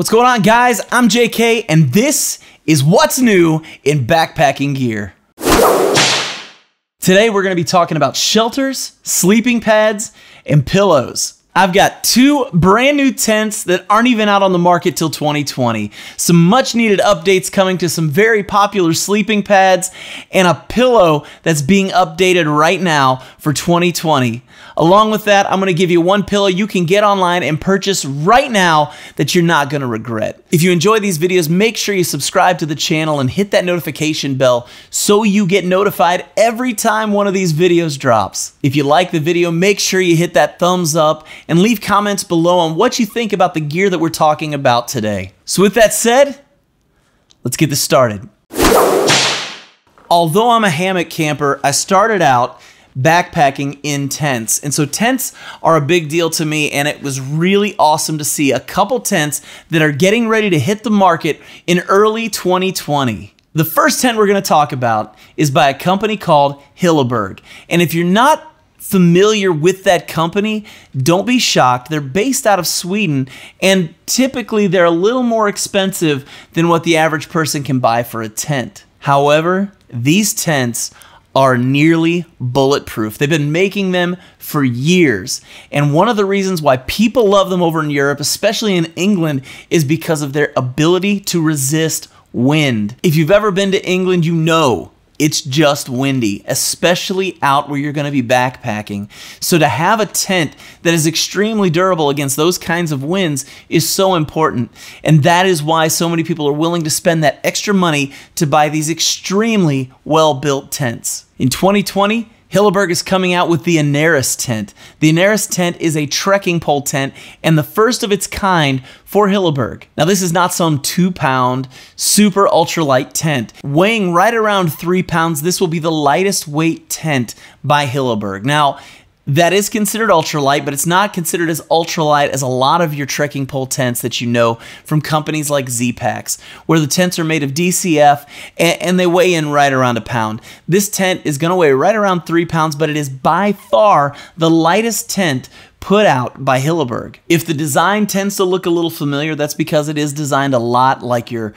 What's going on, guys? I'm JK, and this is what's new in backpacking gear. Today, we're going to be talking about shelters, sleeping pads, and pillows. I've got two brand new tents that aren't even out on the market till 2020, some much needed updates coming to some very popular sleeping pads, and a pillow that's being updated right now for 2020. Along with that, I'm gonna give you one pillow you can get online and purchase right now that you're not gonna regret. If you enjoy these videos, make sure you subscribe to the channel and hit that notification bell so you get notified every time one of these videos drops. If you like the video, make sure you hit that thumbs up and leave comments below on what you think about the gear that we're talking about today. So with that said, let's get this started. Although I'm a hammock camper, I started out backpacking in tents. And so tents are a big deal to me and it was really awesome to see a couple tents that are getting ready to hit the market in early 2020. The first tent we're going to talk about is by a company called Hilleberg. And if you're not familiar with that company, don't be shocked. They're based out of Sweden and typically they're a little more expensive than what the average person can buy for a tent. However, these tents are nearly bulletproof. They've been making them for years. And one of the reasons why people love them over in Europe, especially in England, is because of their ability to resist wind. If you've ever been to England, you know it's just windy, especially out where you're going to be backpacking. So to have a tent that is extremely durable against those kinds of winds is so important. And that is why so many people are willing to spend that extra money to buy these extremely well-built tents. In 2020, Hilleberg is coming out with the Anaris tent. The Anaris tent is a trekking pole tent and the first of its kind for Hilleberg. Now, this is not some two pound, super ultralight tent. Weighing right around three pounds, this will be the lightest weight tent by Hilleberg. Now, that is considered ultralight, but it's not considered as ultralight as a lot of your trekking pole tents that you know from companies like z where the tents are made of DCF and, and, they weigh in right around a pound. This tent is going to weigh right around three pounds, but it is by far the lightest tent put out by Hilleberg. If the design tends to look a little familiar, that's because it is designed a lot like your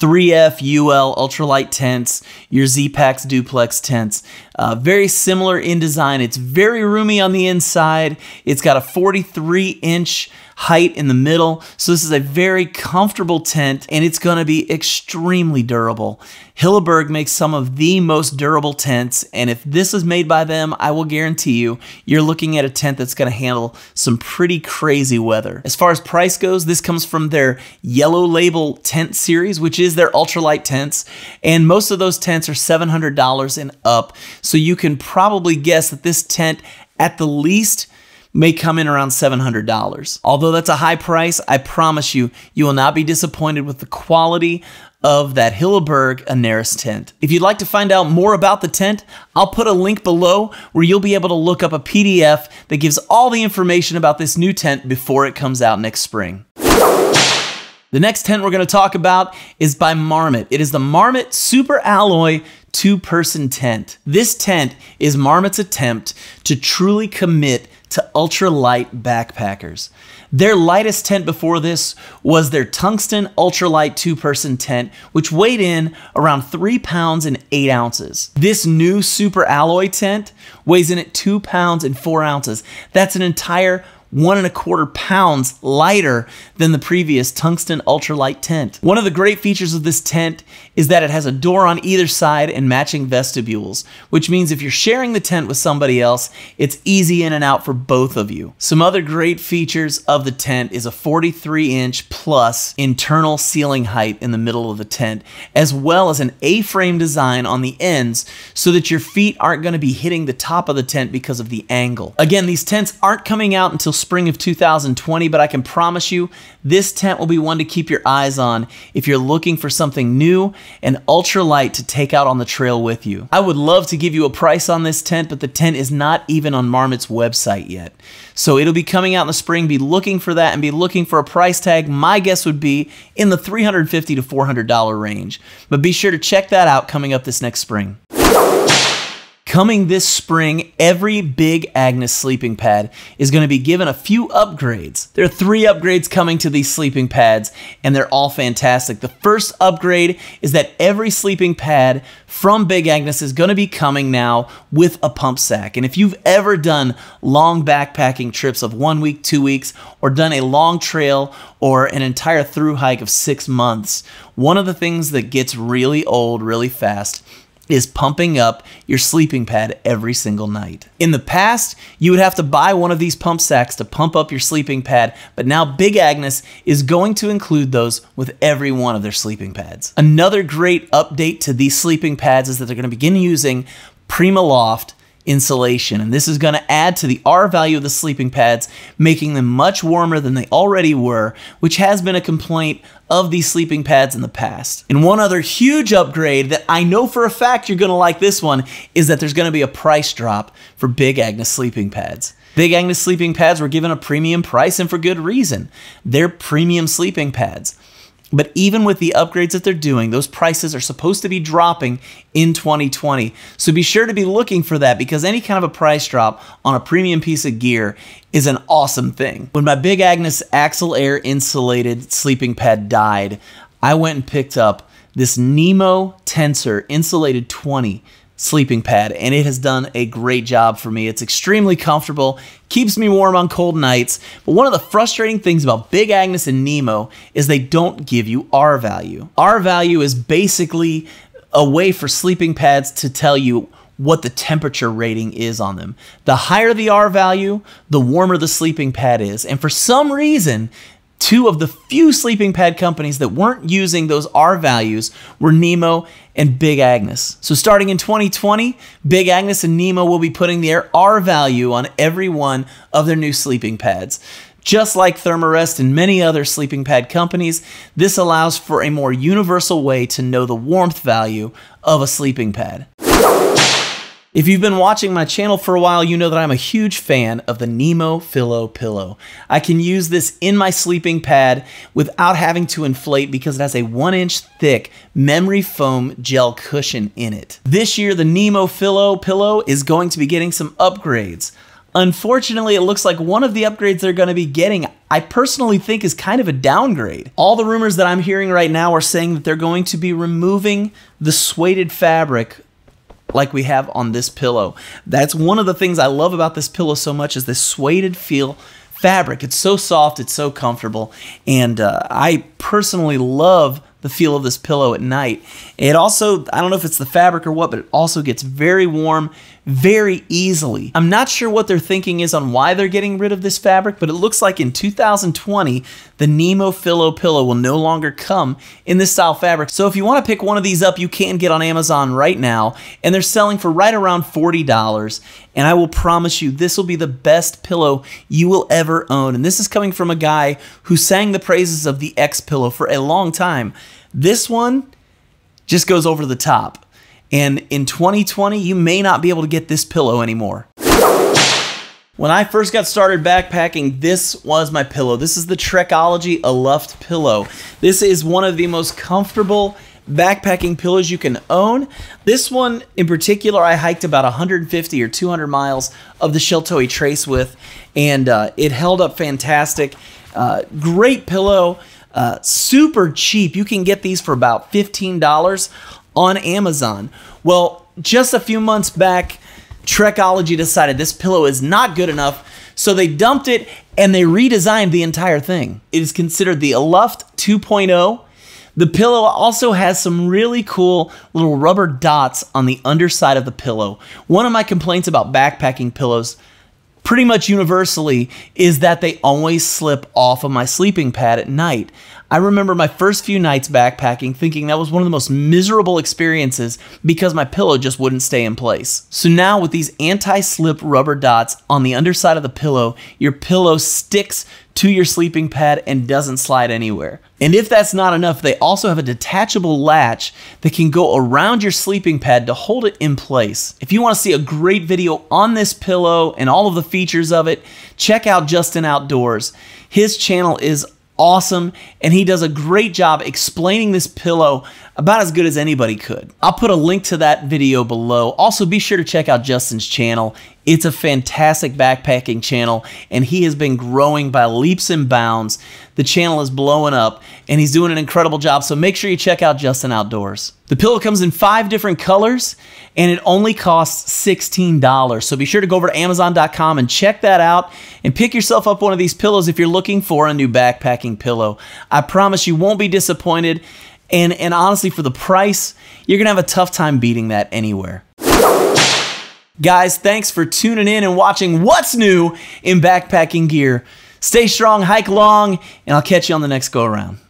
3F UL ultralight tents, your Z-Pax duplex tents. Uh, very similar in design. It's very roomy on the inside. It's got a 43 inch height in the middle. So this is a very comfortable tent and it's gonna be extremely durable. Hilleberg makes some of the most durable tents and if this is made by them, I will guarantee you, you're looking at a tent that's gonna handle some pretty crazy weather. As far as price goes, this comes from their Yellow Label tent series, which is their ultralight tents. And most of those tents are $700 and up. So you can probably guess that this tent at the least may come in around $700. Although that's a high price, I promise you, you will not be disappointed with the quality of that Hilleberg Anaris tent. If you'd like to find out more about the tent, I'll put a link below where you'll be able to look up a PDF that gives all the information about this new tent before it comes out next spring. The next tent we're going to talk about is by Marmot. It is the Marmot Super Alloy two-person tent. This tent is Marmot's attempt to truly commit to ultralight backpackers. Their lightest tent before this was their tungsten ultralight two person tent, which weighed in around three pounds and eight ounces. This new super alloy tent weighs in at two pounds and four ounces. That's an entire one and a quarter pounds lighter than the previous tungsten ultralight tent. One of the great features of this tent is that it has a door on either side and matching vestibules, which means if you're sharing the tent with somebody else, it's easy in and out for both of you. Some other great features of the tent is a 43 inch plus internal ceiling height in the middle of the tent, as well as an A-frame design on the ends so that your feet aren't gonna be hitting the top of the tent because of the angle. Again, these tents aren't coming out until spring of 2020, but I can promise you this tent will be one to keep your eyes on if you're looking for something new and ultralight to take out on the trail with you. I would love to give you a price on this tent, but the tent is not even on Marmot's website yet. So it'll be coming out in the spring. Be looking for that and be looking for a price tag. My guess would be in the $350 to $400 range. But be sure to check that out coming up this next spring. Coming this spring, every Big Agnes sleeping pad is going to be given a few upgrades. There are three upgrades coming to these sleeping pads, and they're all fantastic. The first upgrade is that every sleeping pad from Big Agnes is going to be coming now with a pump sack. And if you've ever done long backpacking trips of one week, two weeks, or done a long trail or an entire through hike of six months, one of the things that gets really old really fast is pumping up your sleeping pad every single night. In the past, you would have to buy one of these pump sacks to pump up your sleeping pad, but now Big Agnes is going to include those with every one of their sleeping pads. Another great update to these sleeping pads is that they're gonna begin using Primaloft insulation. And this is going to add to the R value of the sleeping pads, making them much warmer than they already were, which has been a complaint of these sleeping pads in the past. And one other huge upgrade that I know for a fact you're going to like this one is that there's going to be a price drop for Big Agnes sleeping pads. Big Agnes sleeping pads were given a premium price and for good reason. They're premium sleeping pads. But even with the upgrades that they're doing, those prices are supposed to be dropping in 2020. So be sure to be looking for that because any kind of a price drop on a premium piece of gear is an awesome thing. When my Big Agnes Axle Air insulated sleeping pad died, I went and picked up this Nemo Tensor Insulated 20 sleeping pad, and it has done a great job for me. It's extremely comfortable, keeps me warm on cold nights. But one of the frustrating things about Big Agnes and Nemo is they don't give you R value. R value is basically a way for sleeping pads to tell you what the temperature rating is on them. The higher the R value, the warmer the sleeping pad is. And for some reason, Two of the few sleeping pad companies that weren't using those R values were Nemo and Big Agnes. So starting in 2020, Big Agnes and Nemo will be putting their R value on every one of their new sleeping pads. Just like Thermarest and many other sleeping pad companies, this allows for a more universal way to know the warmth value of a sleeping pad. If you've been watching my channel for a while, you know that I'm a huge fan of the Nemo Philo Pillow. I can use this in my sleeping pad without having to inflate because it has a one inch thick memory foam gel cushion in it. This year, the Nemo Philo Pillow is going to be getting some upgrades. Unfortunately, it looks like one of the upgrades they're going to be getting, I personally think is kind of a downgrade. All the rumors that I'm hearing right now are saying that they're going to be removing the suede fabric like we have on this pillow. That's one of the things I love about this pillow so much is this suede feel fabric. It's so soft, it's so comfortable, and uh, I personally love the feel of this pillow at night. It also, I don't know if it's the fabric or what, but it also gets very warm, very easily. I'm not sure what their thinking is on why they're getting rid of this fabric, but it looks like in 2020, the Nemo Philo pillow will no longer come in this style fabric. So if you want to pick one of these up, you can get on Amazon right now, and they're selling for right around $40. And I will promise you, this will be the best pillow you will ever own. And this is coming from a guy who sang the praises of the X pillow for a long time. This one just goes over the top. And in 2020, you may not be able to get this pillow anymore. When I first got started backpacking, this was my pillow. This is the Trekology Aluft pillow. This is one of the most comfortable backpacking pillows you can own. This one in particular, I hiked about 150 or 200 miles of the Sheltoe Trace with, and uh, it held up fantastic. Uh, great pillow, uh, super cheap. You can get these for about $15 on Amazon. Well, just a few months back, Trekology decided this pillow is not good enough, so they dumped it and they redesigned the entire thing. It is considered the Aluft 2.0. The pillow also has some really cool little rubber dots on the underside of the pillow. One of my complaints about backpacking pillows pretty much universally is that they always slip off of my sleeping pad at night. I remember my first few nights backpacking thinking that was one of the most miserable experiences because my pillow just wouldn't stay in place. So now with these anti-slip rubber dots on the underside of the pillow, your pillow sticks to your sleeping pad and doesn't slide anywhere. And if that's not enough, they also have a detachable latch that can go around your sleeping pad to hold it in place. If you want to see a great video on this pillow and all of the features of it, check out Justin Outdoors. His channel is awesome, and he does a great job explaining this pillow about as good as anybody could. I'll put a link to that video below. Also, be sure to check out Justin's channel. It's a fantastic backpacking channel, and he has been growing by leaps and bounds. The channel is blowing up, and he's doing an incredible job, so make sure you check out Justin Outdoors. The pillow comes in five different colors, and it only costs $16. So be sure to go over to Amazon.com and check that out and pick yourself up one of these pillows if you're looking for a new backpacking pillow. I promise you won't be disappointed. And, and honestly, for the price, you're going to have a tough time beating that anywhere. Guys, thanks for tuning in and watching what's new in backpacking gear. Stay strong, hike long, and I'll catch you on the next go around.